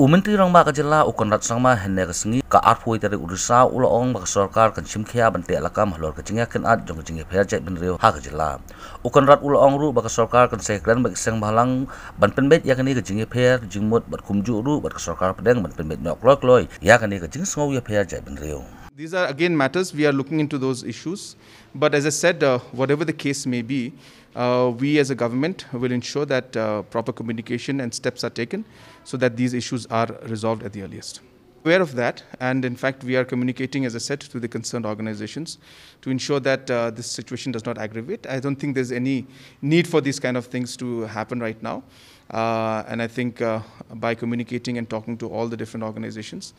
อุมนตีรังมากันจลาอุกนรัฐสังมาเห็นเนกสงีกาอาร์พวยแต่อุรุสาอุลองบักสรการกันชิมเขียบันเตะละกามหลอดกจิงยากันอัดจงกจิงยาเพรเจเบันเรียวหากจิจลาอุกนรัฐอุลองรูบักสรการกันเซกเรนบักเสียงบาลังบันเป็นเบ็ดยากันนี้กจิงยาเพรจิงมดบัดคุมจูรูบักสรการประเด็งบันเป็นเบ็ดนอกลอยลอยยากันนี้กจิงสงวยเพรเจเบันเรียว These are again matters we are looking into those issues. But as I said, uh, whatever the case may be, uh, we as a government will ensure that uh, proper communication and steps are taken so that these issues are resolved at the earliest aware of that, and in fact, we are communicating, as I said, to the concerned organizations to ensure that uh, this situation does not aggravate. I don't think there's any need for these kind of things to happen right now. Uh, and I think uh, by communicating and talking to all the different organizations,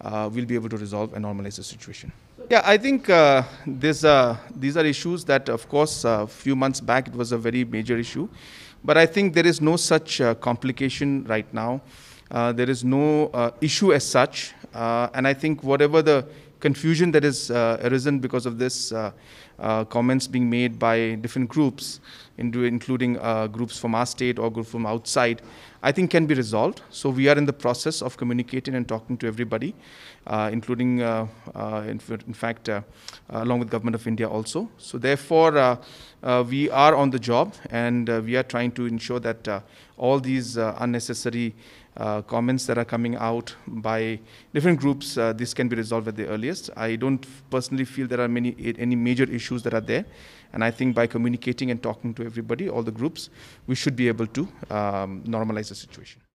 uh, we'll be able to resolve and normalize the situation. Yeah, I think uh, uh these are issues that, of course, a uh, few months back it was a very major issue. But I think there is no such complication right now uh, there is no uh, issue as such. Uh, and I think whatever the confusion that has arisen because of this comments being made by different groups, including groups from our state or groups from outside, I think can be resolved. So we are in the process of communicating and talking to everybody, uh, including, uh, uh, in, in, fact, along with Government of India also. So therefore, we are on the job and we are trying to ensure that all these unnecessary uh, comments that are coming out by different groups, uh, this can be resolved at the earliest. I don't personally feel there are many any major issues that are there, and I think by communicating and talking to everybody, all the groups, we should be able to um, normalize the situation.